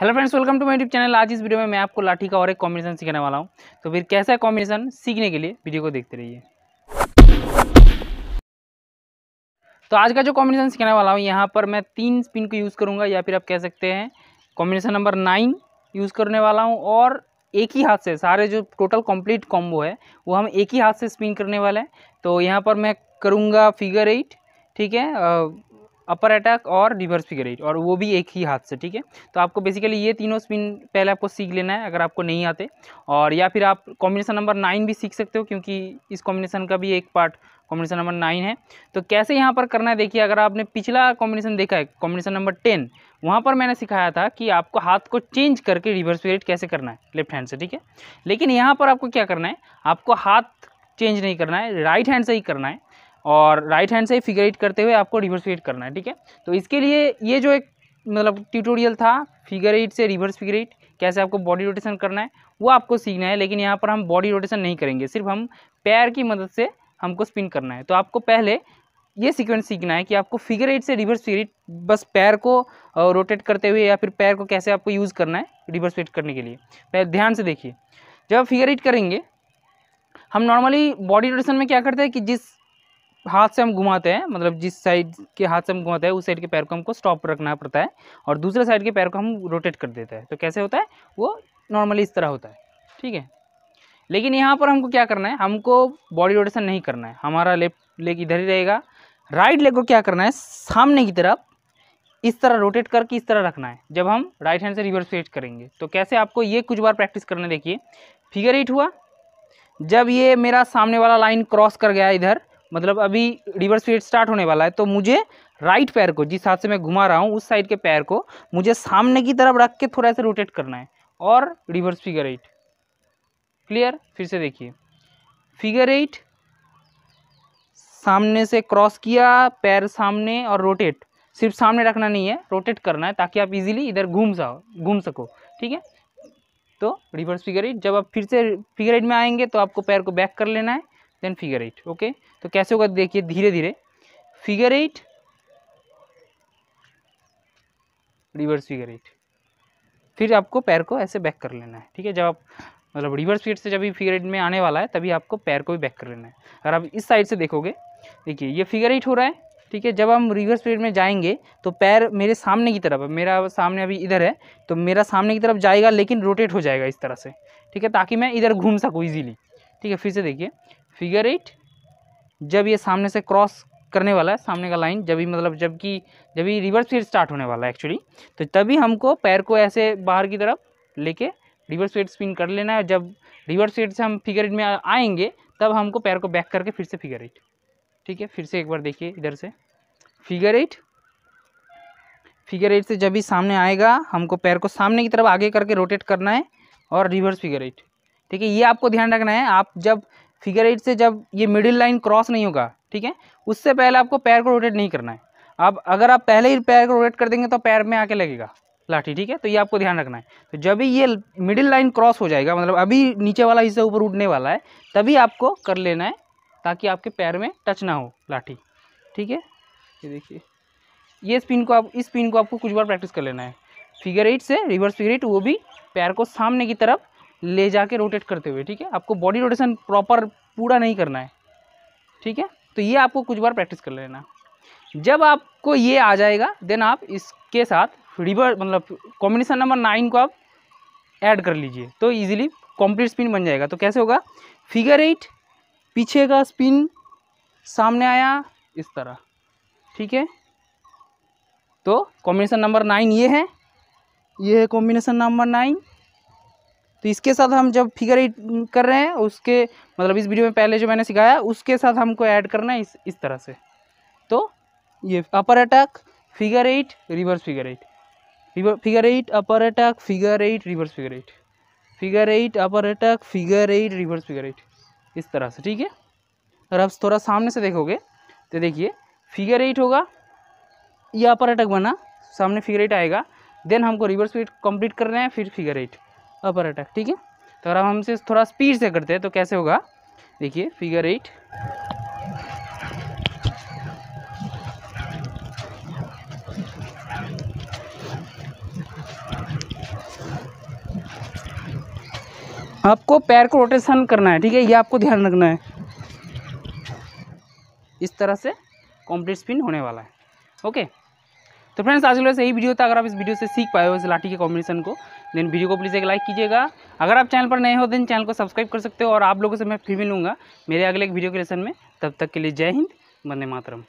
hello friends welcome to my YouTube channel आज इस video में मैं आपको लाठी का और एक कॉम्बिनेशन सीखने वाला हूँ तो फिर कैसा है कॉम्बिनेशन सीखने के लिए वीडियो को देखते रहिए तो आज का जो कॉम्बिनेशन सीखने वाला हूँ यहाँ पर मैं तीन स्पिन को यूज़ करूंगा या फिर आप कह सकते हैं कॉम्बिनेशन नंबर नाइन यूज़ करने वाला हूँ और एक ही हाथ से सारे जो टोटल कम्प्लीट कॉम्बो है वो हम एक ही हाथ से स्पिन करने वाले हैं तो यहाँ पर मैं करूँगा फिगर एट ठीक है अपर अटैक और रिवर्स फिगर एट और वो भी एक ही हाथ से ठीक है तो आपको बेसिकली ये तीनों स्पिन पहले आपको सीख लेना है अगर आपको नहीं आते और या फिर आप कॉम्बिनेशन नंबर नाइन भी सीख सकते हो क्योंकि इस कॉम्बिनेशन का भी एक पार्ट कॉम्बिनेशन नंबर नाइन है तो कैसे यहाँ पर करना है देखिए अगर आपने पिछला कॉम्बिनेशन देखा है कॉम्बिनेशन नंबर टेन वहाँ पर मैंने सिखाया था कि आपको हाथ को चेंज करके रिवर्स फिगरेट कैसे करना है लेफ्ट हैंड से ठीक है लेकिन यहाँ पर आपको क्या करना है आपको हाथ चेंज नहीं करना है राइट हैंड से ही करना है और राइट हैंड से फिगर एट करते हुए आपको रिवर्स फिगर एट करना है ठीक है तो इसके लिए ये जो एक मतलब ट्यूटोरियल था फिगर एट से रिवर्स फिगर एट कैसे आपको बॉडी रोटेशन करना है वो आपको सीखना है लेकिन यहाँ पर हम बॉडी रोटेशन नहीं करेंगे सिर्फ हम पैर की मदद से हमको स्पिन करना है तो आपको पहले ये सीक्वेंस सीखना है कि आपको फिगर एट से रिवर्स फिगर एट बस पैर को रोटेट करते हुए या फिर पैर को कैसे आपको यूज़ करना है रिवर्स फिगर करने के लिए पहले ध्यान से देखिए जब फिगर एट करेंगे हम नॉर्मली बॉडी रोटेशन में क्या करते हैं कि जिस हाथ से हम घुमाते हैं मतलब जिस साइड के हाथ से हम घुमाते हैं उस साइड के पैर को हमको स्टॉप रखना पड़ता है और दूसरे साइड के पैर को हम रोटेट कर देते हैं तो कैसे होता है वो नॉर्मली इस तरह होता है ठीक है लेकिन यहाँ पर हमको क्या करना है हमको बॉडी रोटेशन नहीं करना है हमारा लेफ्ट लेग इधर ही रहेगा राइट लेग को क्या करना है सामने की तरफ इस तरह रोटेट करके इस तरह रखना है जब हम राइट हैंड से रिवर्स फेट करेंगे तो कैसे आपको ये कुछ बार प्रैक्टिस करने देखिए फिगर एट हुआ जब ये मेरा सामने वाला लाइन क्रॉस कर गया इधर मतलब अभी रिवर्स पीरियड स्टार्ट होने वाला है तो मुझे राइट पैर को जिस हाथ से मैं घुमा रहा हूँ उस साइड के पैर को मुझे सामने की तरफ रख के थोड़ा सा रोटेट करना है और रिवर्स फिगर एट क्लियर फिर से देखिए फिगर एट सामने से क्रॉस किया पैर सामने और रोटेट सिर्फ सामने रखना नहीं है रोटेट करना है ताकि आप इजीली इधर घूम जाओ घूम सको ठीक है तो रिवर्स फिगर एट जब आप फिर से फिगर एट में आएंगे तो आपको पैर को बैक कर लेना है देन फिगर एट ओके तो कैसे होगा देखिए धीरे धीरे figure eight reverse figure eight फिर आपको पैर को ऐसे बैक कर लेना है ठीक है जब आप मतलब रिवर्स फिगर से जब भी फिगर एट में आने वाला है तभी आपको पैर को भी बैक कर लेना है अगर आप इस साइड से देखोगे देखिए ये फिगर एट हो रहा है ठीक है जब हम रिवर्स फिगर में जाएंगे तो पैर मेरे सामने की तरफ मेरा सामने अभी इधर है तो मेरा सामने की तरफ जाएगा लेकिन रोटेट हो जाएगा इस तरह से ठीक है ताकि मैं इधर घूम सकूँ ईजिली ठीक है फिर से देखिए फिगर एट जब ये सामने से क्रॉस करने वाला है सामने का लाइन जब ही मतलब जबकि जब ही रिवर्स फिर स्टार्ट होने वाला है एक्चुअली तो तभी हमको पैर को ऐसे बाहर की तरफ लेके रिवर्स वेट स्पिन कर लेना है जब रिवर्स वेट से हम फिगर एट में आएंगे तब हमको पैर को बैक करके फिर से फिगर एट ठीक है फिर से एक बार देखिए इधर से फिगर एट फिगर एट से जब भी सामने आएगा हमको पैर को सामने की तरफ आगे करके रोटेट करना है और रिवर्स फिगर एट ठीक है ये आपको ध्यान रखना है आप जब फिगर एट से जब ये मिडिल लाइन क्रॉस नहीं होगा ठीक है उससे पहले आपको पैर को रोटेट नहीं करना है आप अगर आप पहले ही पैर को रोटेट कर देंगे तो पैर में आके लगेगा लाठी ठीक है तो ये आपको ध्यान रखना है तो जब भी ये मिडिल लाइन क्रॉस हो जाएगा मतलब अभी नीचे वाला हिस्सा ऊपर उठने वाला है तभी आपको कर लेना है ताकि आपके पैर में टच ना हो लाठी ठीक है ये देखिए ये स्पिन को आप इस स्पिन को आपको कुछ बार प्रैक्टिस कर लेना है फिगर एट से रिवर्स फिगर एट वो भी पैर को सामने की तरफ ले जाके रोटेट करते हुए ठीक है आपको बॉडी रोटेशन प्रॉपर पूरा नहीं करना है ठीक है तो ये आपको कुछ बार प्रैक्टिस कर लेना जब आपको ये आ जाएगा देन आप इसके साथ रिवर मतलब कॉम्बिनेशन नंबर नाइन को आप ऐड कर लीजिए तो इजीली कंप्लीट स्पिन बन जाएगा तो कैसे होगा फिगर एट पीछे का स्पिन सामने आया इस तरह ठीक है तो कॉम्बिनेशन नंबर नाइन ये है ये है कॉम्बिनेशन नंबर नाइन तो इसके साथ हम जब फिगर एट कर रहे हैं उसके मतलब इस वीडियो में पहले जो मैंने सिखाया उसके साथ हमको ऐड करना है इस इस तरह से तो ये upper attack figure eight reverse figure eight river figure eight upper attack figure eight reverse figure eight figure eight upper attack figure eight reverse figure eight इस तरह से ठीक है अगर आप थोड़ा सामने से देखोगे तो देखिए फिगर एट होगा यह अपर अटैक बना सामने फिगर एट आएगा देन हमको रिवर्स फिगर कंप्लीट कर रहे हैं फिर फिगर एट अपर अटैक ठीक है तो अगर हम हमसे थोड़ा स्पीड से करते हैं तो कैसे होगा देखिए फिगर एट आपको पैर को रोटेशन करना है ठीक है ये आपको ध्यान रखना है इस तरह से कंप्लीट स्पिन होने वाला है ओके तो फ्रेंड्स आज के यही वीडियो था अगर आप इस वीडियो से सीख पाए हो इस लाठी के कॉम्बिनेशन को देन वीडियो को प्लीज़ एक लाइक कीजिएगा अगर आप चैनल पर नए हो देन चैनल को सब्सक्राइब कर सकते हो और आप लोगों से मैं फिर मिलूंगा मेरे अगले एक वीडियो के लेसन में तब तक के लिए जय हिंद वंदे मातरम